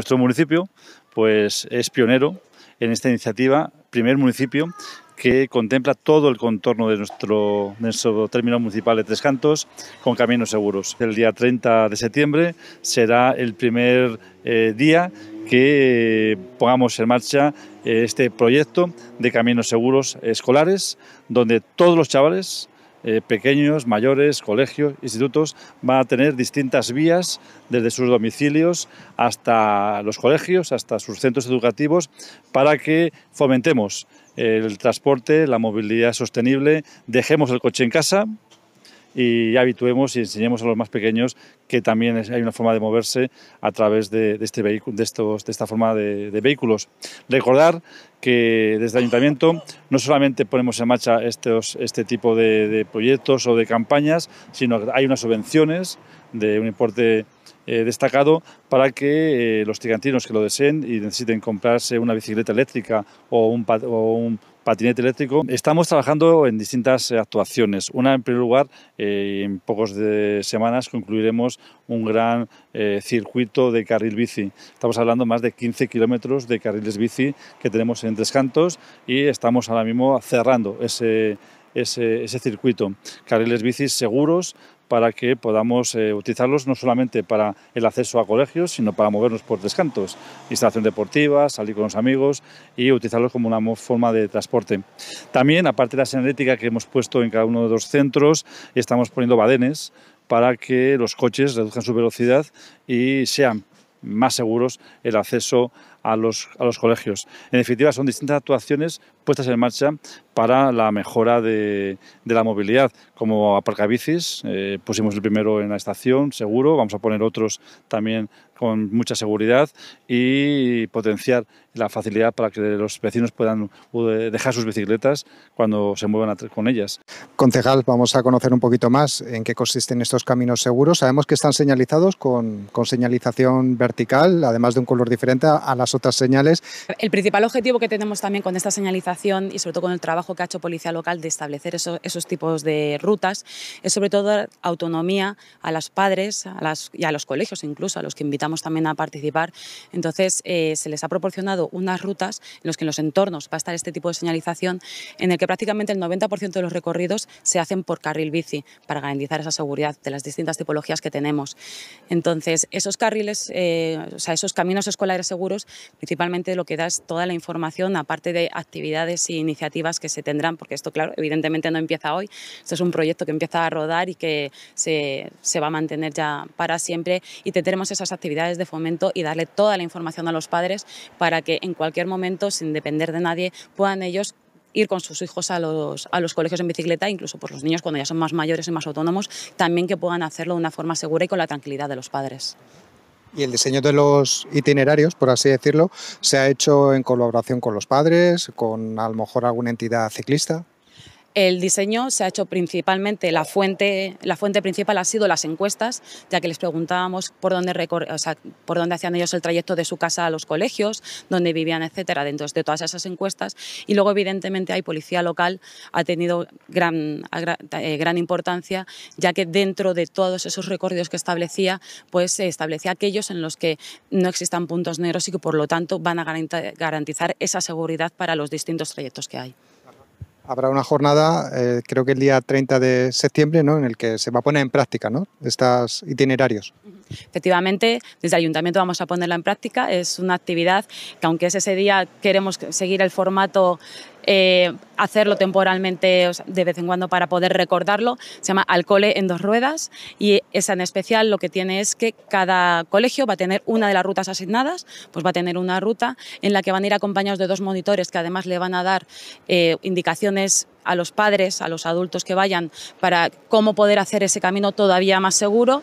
Nuestro municipio pues, es pionero en esta iniciativa, primer municipio que contempla todo el contorno de nuestro, nuestro, término municipal de Tres Cantos con caminos seguros. El día 30 de septiembre será el primer eh, día que pongamos en marcha eh, este proyecto de caminos seguros escolares, donde todos los chavales eh, pequeños, mayores, colegios, institutos, van a tener distintas vías desde sus domicilios hasta los colegios, hasta sus centros educativos, para que fomentemos el transporte, la movilidad sostenible, dejemos el coche en casa, y habituemos y enseñemos a los más pequeños que también hay una forma de moverse a través de, este esta forma de, vehículos. Recordar que desde el ayuntamiento no solamente ponemos en marcha este tipo de, proyectos o de campañas, sino que hay unas subvenciones de un importe eh, destacado para que eh, los tigantinos que lo deseen y necesiten comprarse una bicicleta eléctrica o un, o un, patinete eléctrico. Estamos trabajando en distintas actuaciones. Una, en primer lugar, eh, en pocos de semanas concluiremos un gran eh, circuito de carril bici. Estamos hablando más de 15 kilómetros de carriles bici que tenemos en Tres Cantos y estamos ahora mismo cerrando ese ese, circuito. Carriles bicis seguros para que podamos eh, utilizarlos no solamente para el acceso a colegios, sino para movernos por descantos, instalación deportiva, salir con los amigos y utilizarlos como una forma de transporte. También, aparte de la señalética que hemos puesto en cada uno de los centros, estamos poniendo badenes para que los coches reduzcan su velocidad y sean más seguros el acceso a los, a los colegios. En definitiva, son distintas actuaciones puestas en marcha para la mejora de, de la movilidad, como aparcabicis, eh, pusimos el primero en la estación, seguro, vamos a poner otros también con mucha seguridad y potenciar la facilidad para que los vecinos puedan dejar sus bicicletas cuando se muevan con ellas. Concejal, vamos a conocer un poquito más en qué consisten estos caminos seguros. Sabemos que están señalizados con, con señalización vertical, además de un color diferente a las otras señales. El principal objetivo que tenemos también con esta señalización y sobre todo con el trabajo que ha hecho Policía Local de establecer esos, tipos de rutas es sobre todo dar autonomía a las padres a las, y a los colegios incluso, a los que invitamos también a participar. Entonces eh, se les ha proporcionado unas rutas en los que en los entornos va a estar este tipo de señalización en el que prácticamente el 90% de los recorridos se hacen por carril bici para garantizar esa seguridad de las distintas tipologías que tenemos. Entonces, esos carriles, eh, o sea, esos caminos escolares seguros Principalmente lo que da es toda la información, aparte de actividades e iniciativas que se tendrán, porque esto, claro, evidentemente no empieza hoy. Esto es un proyecto que empieza a rodar y que se, va a mantener ya para siempre. Y tendremos esas actividades de fomento y darle toda la información a los padres para que en cualquier momento, sin depender de nadie, puedan ellos ir con sus hijos a los, a los colegios en bicicleta, incluso por los niños cuando ya son más mayores y más autónomos, también que puedan hacerlo de una forma segura y con la tranquilidad de los padres. Y el diseño de los itinerarios, por así decirlo, se ha hecho en colaboración con los padres, con a lo mejor alguna entidad ciclista. El diseño se ha hecho principalmente, la fuente, la fuente principal ha sido las encuestas, ya que les preguntábamos por dónde, por dónde hacían ellos el trayecto de su casa a los colegios, dónde vivían, etcétera, dentro de todas esas encuestas. Y luego, evidentemente, hay policía local, ha tenido gran, eh, gran importancia, ya que dentro de todos esos recorridos que establecía, pues se establecía aquellos en los que no existan puntos negros y que, por lo tanto, van a garantizar esa seguridad para los distintos trayectos que hay habrá una jornada, eh, creo que el día 30 de septiembre, ¿no? en el que se va a poner en práctica ¿no? estos itinerarios. Efectivamente, desde ayuntamiento vamos a ponerla en práctica. Es una actividad que aunque es ese día queremos seguir el formato eh, hacerlo temporalmente de vez en cuando para poder recordarlo. Se llama Al cole en dos ruedas y esa en especial lo que tiene es que cada colegio va a tener una de las rutas asignadas, pues va a tener una ruta en la que van a ir acompañados de dos monitores que además le van a dar eh, indicaciones a los padres, a los adultos que vayan, para cómo poder hacer ese camino todavía más seguro